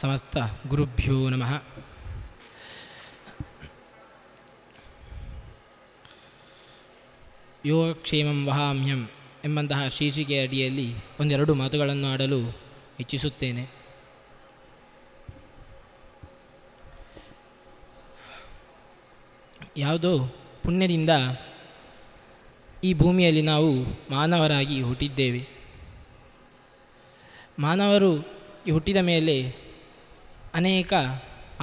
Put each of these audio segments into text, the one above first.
ಸಮಸ್ತ ಗುರುಭ್ಯೋ ನಮಃ ಯೋಗಕ್ಷೇಮಂ ವಹಾಮ್ಯಂ ಎಂಬಂತಹ ಶೀರ್ಷಿಕೆಯ ಅಡಿಯಲ್ಲಿ ಒಂದೆರಡು ಮಾತುಗಳನ್ನು ಆಡಲು ಇಚ್ಛಿಸುತ್ತೇನೆ ಯಾವುದೋ ಪುಣ್ಯದಿಂದ ಈ ಭೂಮಿಯಲ್ಲಿ ನಾವು ಮಾನವರಾಗಿ ಹುಟ್ಟಿದ್ದೇವೆ ಮಾನವರು ಹುಟ್ಟಿದ ಮೇಲೆ ಅನೇಕ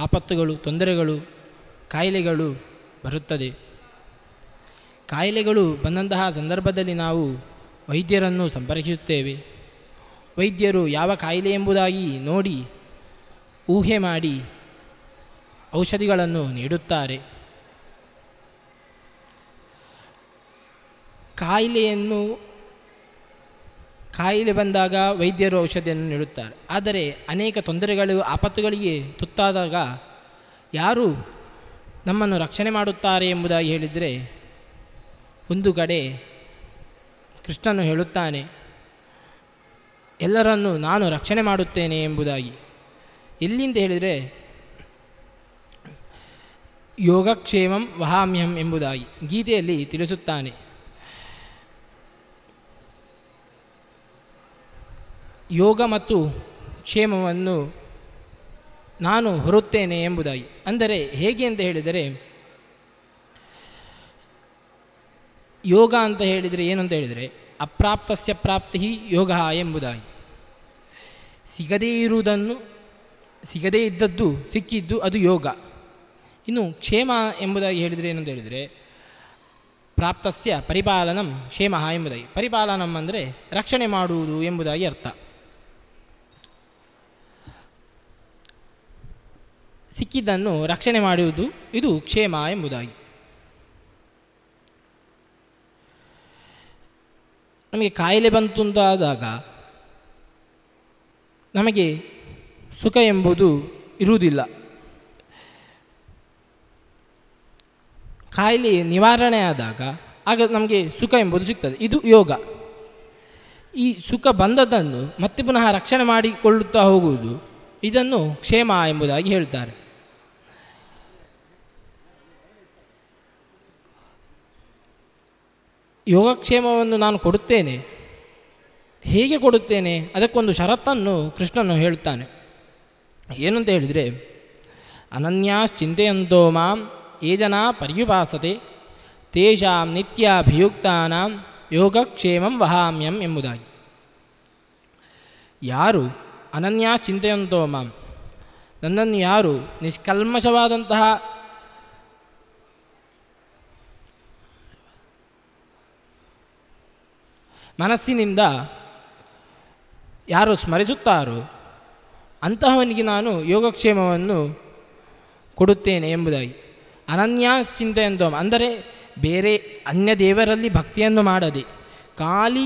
ಆಪತ್ತುಗಳು ತೊಂದರೆಗಳು ಕಾಯಿಲೆಗಳು ಬರುತ್ತದೆ ಕಾಯಿಲೆಗಳು ಬಂದಂತಹ ಸಂದರ್ಭದಲ್ಲಿ ನಾವು ವೈದ್ಯರನ್ನು ಸಂಪರ್ಕಿಸುತ್ತೇವೆ ವೈದ್ಯರು ಯಾವ ಕಾಯಿಲೆ ಎಂಬುದಾಗಿ ನೋಡಿ ಊಹೆ ಮಾಡಿ ಔಷಧಿಗಳನ್ನು ನೀಡುತ್ತಾರೆ ಕಾಯಿಲೆಯನ್ನು ಕಾಯಿಲೆ ಬಂದಾಗ ವೈದ್ಯರು ಔಷಧಿಯನ್ನು ನೀಡುತ್ತಾರೆ ಆದರೆ ಅನೇಕ ತೊಂದರೆಗಳು ಆಪತ್ತುಗಳಿಗೆ ತುತ್ತಾದಾಗ ಯಾರು ನಮ್ಮನ್ನು ರಕ್ಷಣೆ ಮಾಡುತ್ತಾರೆ ಎಂಬುದಾಗಿ ಹೇಳಿದರೆ ಒಂದು ಕಡೆ ಕೃಷ್ಣನು ಹೇಳುತ್ತಾನೆ ಎಲ್ಲರನ್ನು ನಾನು ರಕ್ಷಣೆ ಮಾಡುತ್ತೇನೆ ಎಂಬುದಾಗಿ ಎಲ್ಲಿಂದ ಹೇಳಿದರೆ ಯೋಗಕ್ಷೇಮಂ ವಹಾಮ್ಯಂ ಎಂಬುದಾಗಿ ಗೀತೆಯಲ್ಲಿ ತಿಳಿಸುತ್ತಾನೆ ಯೋಗ ಮತ್ತು ಕ್ಷೇಮವನ್ನು ನಾನು ಹೊರುತ್ತೇನೆ ಎಂಬುದಾಗಿ ಅಂದರೆ ಹೇಗೆ ಅಂತ ಹೇಳಿದರೆ ಯೋಗ ಅಂತ ಹೇಳಿದರೆ ಏನು ಅಂತ ಹೇಳಿದರೆ ಅಪ್ರಾಪ್ತಸ್ಯ ಪ್ರಾಪ್ತಿ ಯೋಗ ಎಂಬುದಾಗಿ ಸಿಗದೇ ಇರುವುದನ್ನು ಸಿಗದೇ ಇದ್ದದ್ದು ಸಿಕ್ಕಿದ್ದು ಅದು ಯೋಗ ಇನ್ನು ಕ್ಷೇಮ ಎಂಬುದಾಗಿ ಹೇಳಿದರೆ ಏನಂತ ಹೇಳಿದರೆ ಪ್ರಾಪ್ತಸ್ಯ ಪರಿಪಾಲನಂ ಕ್ಷೇಮ ಎಂಬುದಾಗಿ ಪರಿಪಾಲನಂ ಅಂದರೆ ರಕ್ಷಣೆ ಮಾಡುವುದು ಎಂಬುದಾಗಿ ಅರ್ಥ ಸಿಕ್ಕಿದ್ದನ್ನು ರಕ್ಷಣೆ ಮಾಡುವುದು ಇದು ಕ್ಷೇಮ ಎಂಬುದಾಗಿ ನಮಗೆ ಕಾಯಿಲೆ ಬಂತು ನಮಗೆ ಸುಖ ಎಂಬುದು ಇರುವುದಿಲ್ಲ ಕಾಯಿಲೆ ನಿವಾರಣೆ ಆದಾಗ ಆಗ ನಮಗೆ ಸುಖ ಎಂಬುದು ಸಿಗ್ತದೆ ಇದು ಯೋಗ ಈ ಸುಖ ಬಂದದ್ದನ್ನು ಮತ್ತೆ ಪುನಃ ರಕ್ಷಣೆ ಮಾಡಿಕೊಳ್ಳುತ್ತಾ ಹೋಗುವುದು ಇದನ್ನು ಕ್ಷೇಮ ಎಂಬುದಾಗಿ ಹೇಳ್ತಾರೆ ಯೋಗಕ್ಷೇಮವನ್ನು ನಾನು ಕೊಡುತ್ತೇನೆ ಹೇಗೆ ಕೊಡುತ್ತೇನೆ ಅದಕ್ಕೊಂದು ಷರತ್ತನ್ನು ಕೃಷ್ಣನು ಹೇಳುತ್ತಾನೆ ಏನಂತ ಅಂತ ಹೇಳಿದರೆ ಅನನ್ಯಾಶ್ಚಿಂತೆಯಂತೋ ಮಾಂ ಏ ಜನ ಪರ್ಯುಪಾಸತೆ ತೇಷಾಂ ನಿತ್ಯಾಭಿಯುಕ್ತಾನಾಂ ಯೋಗಕ್ಷೇಮಂ ವಹಾಮ್ಯಂ ಎಂಬುದಾಗಿ ಯಾರು ಅನನ್ಯಾಶ್ಚಿಂತೆಯಂತೋ ಮಾಂ ನನ್ನನ್ನು ಯಾರು ನಿಷ್ಕಲ್ಮಶವಾದಂತಹ ಮನಸ್ಸಿನಿಂದ ಯಾರು ಸ್ಮರಿಸುತ್ತಾರೋ ಅಂತಹವನಿಗೆ ನಾನು ಯೋಗಕ್ಷೇಮವನ್ನು ಕೊಡುತ್ತೇನೆ ಎಂಬುದಾಗಿ ಅನನ್ಯ ಎಂದು ಅಂದರೆ ಬೇರೆ ಅನ್ಯ ದೇವರಲ್ಲಿ ಭಕ್ತಿಯನ್ನು ಮಾಡದೆ ಖಾಲಿ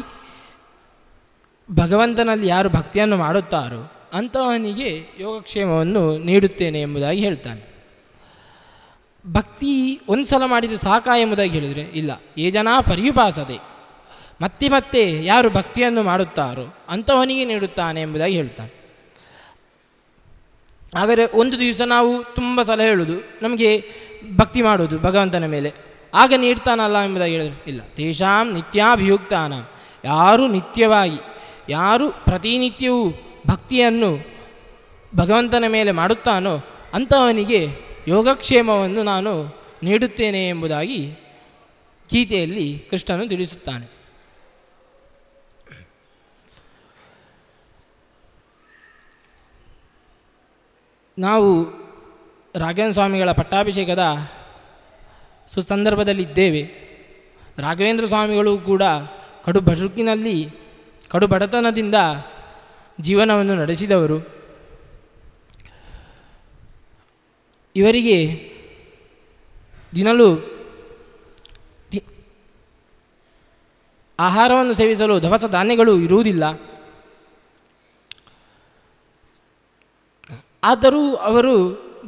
ಭಗವಂತನಲ್ಲಿ ಯಾರು ಭಕ್ತಿಯನ್ನು ಮಾಡುತ್ತಾರೋ ಅಂತಹವನಿಗೆ ಯೋಗಕ್ಷೇಮವನ್ನು ನೀಡುತ್ತೇನೆ ಎಂಬುದಾಗಿ ಹೇಳ್ತಾನೆ ಭಕ್ತಿ ಒಂದು ಸಲ ಮಾಡಿದರೆ ಸಾಕ ಎಂಬುದಾಗಿ ಹೇಳಿದರೆ ಇಲ್ಲ ಏ ಜನ ಮತ್ತೆ ಮತ್ತೆ ಯಾರು ಭಕ್ತಿಯನ್ನು ಮಾಡುತ್ತಾರೋ ಅಂಥವನಿಗೆ ನೀಡುತ್ತಾನೆ ಎಂಬುದಾಗಿ ಹೇಳುತ್ತಾನೆ ಆದರೆ ಒಂದು ದಿವಸ ನಾವು ತುಂಬ ಸಲ ಹೇಳುವುದು ನಮಗೆ ಭಕ್ತಿ ಮಾಡೋದು ಭಗವಂತನ ಮೇಲೆ ಆಗ ನೀಡ್ತಾನಲ್ಲ ಎಂಬುದಾಗಿ ಹೇಳಿದ್ರು ಇಲ್ಲ ತೇಷಾಂ ನಿತ್ಯಾಭಿಯುಕ್ತಾನ ಯಾರು ನಿತ್ಯವಾಗಿ ಯಾರು ಪ್ರತಿನಿತ್ಯವೂ ಭಕ್ತಿಯನ್ನು ಭಗವಂತನ ಮೇಲೆ ಮಾಡುತ್ತಾನೋ ಅಂಥವನಿಗೆ ಯೋಗಕ್ಷೇಮವನ್ನು ನಾನು ನೀಡುತ್ತೇನೆ ಎಂಬುದಾಗಿ ಗೀತೆಯಲ್ಲಿ ಕೃಷ್ಣನು ತಿಳಿಸುತ್ತಾನೆ ನಾವು ರಾಘವೇಂದ್ರ ಸ್ವಾಮಿಗಳ ಪಟ್ಟಾಭಿಷೇಕದ ಸುಸಂದರ್ಭದಲ್ಲಿದ್ದೇವೆ ರಾಘವೇಂದ್ರ ಸ್ವಾಮಿಗಳು ಕೂಡ ಕಡು ಬದುಕಿನಲ್ಲಿ ಕಡು ಬಡತನದಿಂದ ಜೀವನವನ್ನು ನಡೆಸಿದವರು ಇವರಿಗೆ ದಿನಲೂ ಆಹಾರವನ್ನು ಸೇವಿಸಲು ದವಸ ಧಾನ್ಯಗಳು ಇರುವುದಿಲ್ಲ ಆದರೂ ಅವರು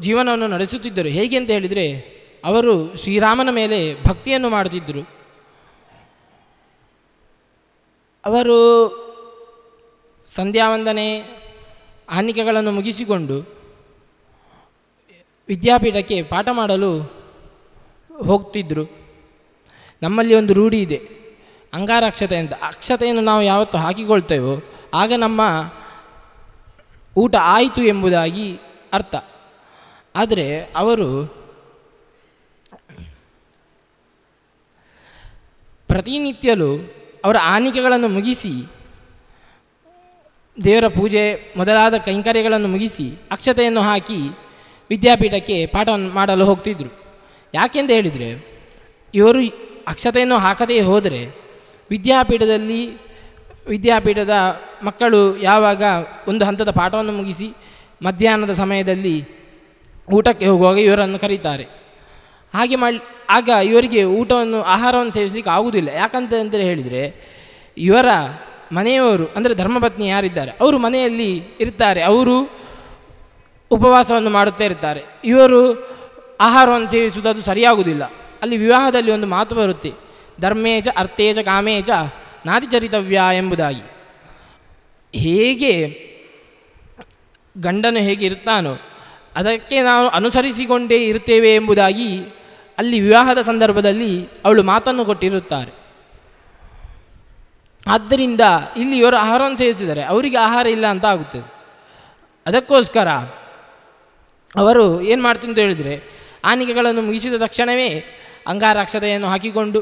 ಜೀವನವನ್ನು ನಡೆಸುತ್ತಿದ್ದರು ಹೇಗೆ ಅಂತ ಹೇಳಿದರೆ ಅವರು ಶ್ರೀರಾಮನ ಮೇಲೆ ಭಕ್ತಿಯನ್ನು ಮಾಡುತ್ತಿದ್ದರು ಅವರು ಸಂಧ್ಯಾವಂದನೆ ಆನಿಕೆಗಳನ್ನು ಮುಗಿಸಿಕೊಂಡು ವಿದ್ಯಾಪೀಠಕ್ಕೆ ಪಾಠ ಮಾಡಲು ಹೋಗ್ತಿದ್ದರು ನಮ್ಮಲ್ಲಿ ಒಂದು ರೂಢಿ ಇದೆ ಅಂಗಾರಕ್ಷತೆ ಅಂತ ಅಕ್ಷತೆಯನ್ನು ನಾವು ಯಾವತ್ತು ಹಾಕಿಕೊಳ್ತೇವೋ ಆಗ ನಮ್ಮ ಊಟ ಆಯಿತು ಎಂಬುದಾಗಿ ಅರ್ಥ ಆದರೆ ಅವರು ಪ್ರತಿನಿತ್ಯಲೂ ಅವರ ಆನಿಕೆಗಳನ್ನು ಮುಗಿಸಿ ದೇವರ ಪೂಜೆ ಮೊದಲಾದ ಕೈಂಕರ್ಯಗಳನ್ನು ಮುಗಿಸಿ ಅಕ್ಷತೆಯನ್ನು ಹಾಕಿ ವಿದ್ಯಾಪೀಠಕ್ಕೆ ಪಾಠವನ್ನು ಮಾಡಲು ಹೋಗ್ತಿದ್ದರು ಯಾಕೆಂದು ಹೇಳಿದರೆ ಇವರು ಅಕ್ಷತೆಯನ್ನು ಹಾಕದೇ ಹೋದರೆ ವಿದ್ಯಾಪೀಠದಲ್ಲಿ ವಿದ್ಯಾಪೀಠದ ಮಕ್ಕಳು ಯಾವಾಗ ಒಂದು ಹಂತದ ಪಾಠವನ್ನು ಮುಗಿಸಿ ಮಧ್ಯಾಹ್ನದ ಸಮಯದಲ್ಲಿ ಊಟಕ್ಕೆ ಹೋಗುವಾಗ ಇವರನ್ನು ಕರೀತಾರೆ ಹಾಗೆ ಮಾಡಿ ಆಗ ಇವರಿಗೆ ಊಟವನ್ನು ಆಹಾರವನ್ನು ಸೇವಿಸಲಿಕ್ಕೆ ಆಗುವುದಿಲ್ಲ ಯಾಕಂತ ಅಂತೇಳಿ ಹೇಳಿದರೆ ಇವರ ಮನೆಯವರು ಅಂದರೆ ಧರ್ಮಪತ್ನಿ ಯಾರಿದ್ದಾರೆ ಅವರು ಮನೆಯಲ್ಲಿ ಇರ್ತಾರೆ ಅವರು ಉಪವಾಸವನ್ನು ಮಾಡುತ್ತಾ ಇರ್ತಾರೆ ಇವರು ಆಹಾರವನ್ನು ಸೇವಿಸುವುದು ಅದು ಸರಿಯಾಗುವುದಿಲ್ಲ ಅಲ್ಲಿ ವಿವಾಹದಲ್ಲಿ ಒಂದು ಮಾತು ಬರುತ್ತೆ ಧರ್ಮೇಜ ಅರ್ಥೇಜ ಕಾಮೇಜ ನಾದಿಚರಿತವ್ಯ ಎಂಬುದಾಗಿ ಹೇಗೆ ಗಂಡನು ಹೇಗೆ ಇರ್ತಾನೋ ಅದಕ್ಕೆ ನಾವು ಅನುಸರಿಸಿಕೊಂಡೇ ಇರ್ತೇವೆ ಎಂಬುದಾಗಿ ಅಲ್ಲಿ ವಿವಾಹದ ಸಂದರ್ಭದಲ್ಲಿ ಅವಳು ಮಾತನ್ನು ಕೊಟ್ಟಿರುತ್ತಾರೆ ಆದ್ದರಿಂದ ಇಲ್ಲಿ ಇವರು ಆಹಾರವನ್ನು ಸೇವಿಸಿದರೆ ಅವರಿಗೆ ಆಹಾರ ಇಲ್ಲ ಅಂತ ಆಗುತ್ತದೆ ಅದಕ್ಕೋಸ್ಕರ ಅವರು ಏನು ಮಾಡ್ತೀನಿ ಅಂತ ಹೇಳಿದರೆ ಆನಿಕೆಗಳನ್ನು ಮುಗಿಸಿದ ತಕ್ಷಣವೇ ಅಂಗಾರಾಕ್ಷತೆಯನ್ನು ಹಾಕಿಕೊಂಡು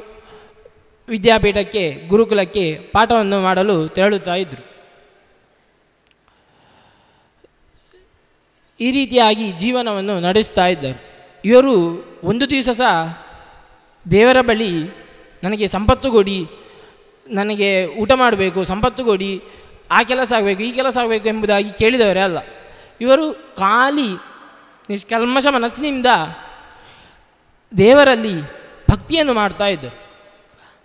ವಿದ್ಯಾಪೀಠಕ್ಕೆ ಗುರುಕುಲಕ್ಕೆ ಪಾಠವನ್ನು ಮಾಡಲು ತೆರಳುತ್ತಾ ಇದ್ದರು ಈ ರೀತಿಯಾಗಿ ಜೀವನವನ್ನು ನಡೆಸ್ತಾ ಇದ್ದರು ಇವರು ಒಂದು ದಿವಸ ಸಹ ದೇವರ ಬಳಿ ನನಗೆ ಸಂಪತ್ತು ಕೊಡಿ ನನಗೆ ಊಟ ಮಾಡಬೇಕು ಸಂಪತ್ತು ಕೊಡಿ ಆ ಕೆಲಸ ಆಗಬೇಕು ಈ ಕೆಲಸ ಆಗಬೇಕು ಎಂಬುದಾಗಿ ಕೇಳಿದವರೇ ಅಲ್ಲ ಇವರು ಖಾಲಿ ನಿಷ್ಕಲ್ಮಶ ಮನಸ್ಸಿನಿಂದ ದೇವರಲ್ಲಿ ಭಕ್ತಿಯನ್ನು ಮಾಡ್ತಾ ಇದ್ದರು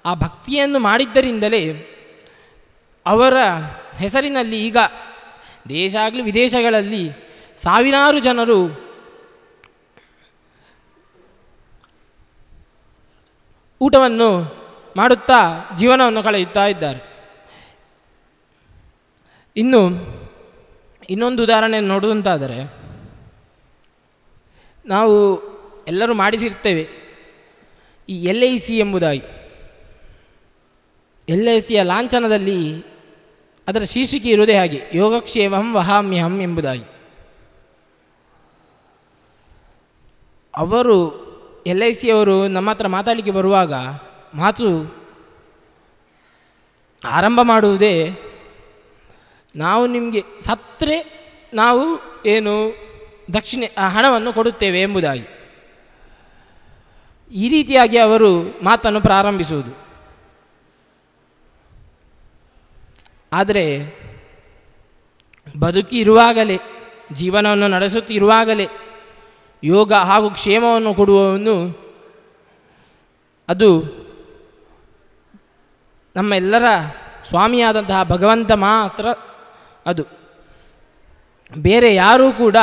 ಆ ಭಕ್ತಿಯನ್ನು ಮಾಡಿದ್ದರಿಂದಲೇ ಅವರ ಹೆಸರಿನಲ್ಲಿ ಈಗ ದೇಶ ಆಗಲಿ ವಿದೇಶಗಳಲ್ಲಿ ಸಾವಿರಾರು ಜನರು ಊಟವನ್ನು ಮಾಡುತ್ತಾ ಜೀವನವನ್ನು ಕಳೆಯುತ್ತಾ ಇದ್ದಾರೆ ಇನ್ನು ಇನ್ನೊಂದು ಉದಾಹರಣೆ ನೋಡುವಂತಾದರೆ ನಾವು ಎಲ್ಲರೂ ಮಾಡಿಸಿರ್ತೇವೆ ಈ ಎಲ್ ಐ ಸಿ ಎಂಬುದಾಗಿ ಎಲ್ ಐ ಸಿಯ ಲಾಂಛನದಲ್ಲಿ ಅದರ ಶೀರ್ಷಿಕೆ ಇರುವುದೇ ಹಾಗೆ ಯೋಗಕ್ಷೇಮಂ ವಹಾಮ್ಯಹಂ ಎಂಬುದಾಗಿ ಅವರು ಎಲ್ ಐ ಸಿಯವರು ನಮ್ಮ ಹತ್ರ ಮಾತಾಡಲಿಕ್ಕೆ ಬರುವಾಗ ಮಾತು ಆರಂಭ ಮಾಡುವುದೇ ನಾವು ನಿಮಗೆ ಸತ್ತರೆ ನಾವು ಏನು ದಕ್ಷಿಣೆ ಹಣವನ್ನು ಕೊಡುತ್ತೇವೆ ಎಂಬುದಾಗಿ ಈ ರೀತಿಯಾಗಿ ಅವರು ಮಾತನ್ನು ಪ್ರಾರಂಭಿಸುವುದು ಆದರೆ ಬದುಕಿ ಇರುವಾಗಲೇ ಜೀವನವನ್ನು ನಡೆಸುತ್ತಿರುವಾಗಲೇ ಯೋಗ ಹಾಗೂ ಕ್ಷೇಮವನ್ನು ಕೊಡುವವನು ಅದು ನಮ್ಮೆಲ್ಲರ ಸ್ವಾಮಿಯಾದಂತಹ ಭಗವಂತ ಮಾತ್ರ ಅದು ಬೇರೆ ಯಾರೂ ಕೂಡ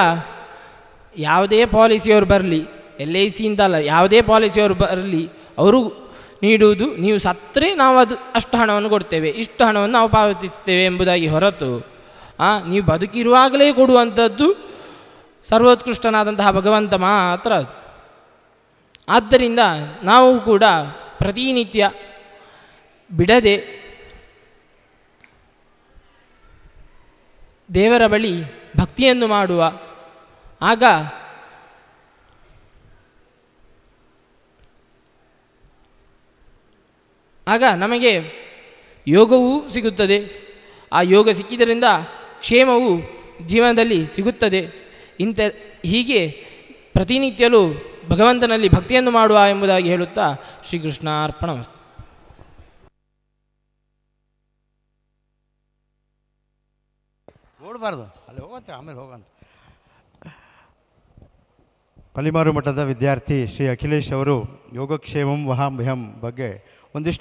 ಯಾವುದೇ ಪಾಲಿಸಿಯವರು ಬರಲಿ ಎಲ್ ಐ ಸಿಯಿಂದ ಅಲ್ಲ ಯಾವುದೇ ಪಾಲಿಸಿಯವರು ಬರಲಿ ಅವರು ನೀಡುವುದು ನೀವು ಸತ್ತರೆ ನಾವು ಅದು ಅಷ್ಟು ಹಣವನ್ನು ಕೊಡ್ತೇವೆ ಇಷ್ಟು ಹಣವನ್ನು ನಾವು ಪಾವತಿಸ್ತೇವೆ ಎಂಬುದಾಗಿ ಹೊರತು ಆ ನೀವು ಬದುಕಿರುವಾಗಲೇ ಕೊಡುವಂಥದ್ದು ಸರ್ವೋತ್ಕೃಷ್ಟನಾದಂತಹ ಭಗವಂತ ಮಾತ್ರ ಆದ್ದರಿಂದ ನಾವು ಕೂಡ ಪ್ರತಿನಿತ್ಯ ಬಿಡದೆ ದೇವರ ಬಳಿ ಭಕ್ತಿಯನ್ನು ಮಾಡುವ ಆಗ ಆಗ ನಮಗೆ ಯೋಗವೂ ಸಿಗುತ್ತದೆ ಆ ಯೋಗ ಸಿಕ್ಕಿದ್ದರಿಂದ ಕ್ಷೇಮವು ಜೀವನದಲ್ಲಿ ಸಿಗುತ್ತದೆ ಇಂಥ ಹೀಗೆ ಪ್ರತಿನಿತ್ಯಲೂ ಭಗವಂತನಲ್ಲಿ ಭಕ್ತಿಯನ್ನು ಮಾಡುವ ಎಂಬುದಾಗಿ ಹೇಳುತ್ತಾ ಶ್ರೀಕೃಷ್ಣಾರ್ಪಣಮಸ್ತು ಓಡಬಾರ್ದು ಅಲ್ಲಿ ಹೋಗುತ್ತೆ ಆಮೇಲೆ ಹೋಗಂತ ಕಲಿಮಾರು ಮಠದ ವಿದ್ಯಾರ್ಥಿ ಶ್ರೀ ಅಖಿಲೇಶ್ ಅವರು ಯೋಗಕ್ಷೇಮಂ ವಹಾಭ್ಯಂ ಬಗ್ಗೆ ಒಂದಿಷ್ಟು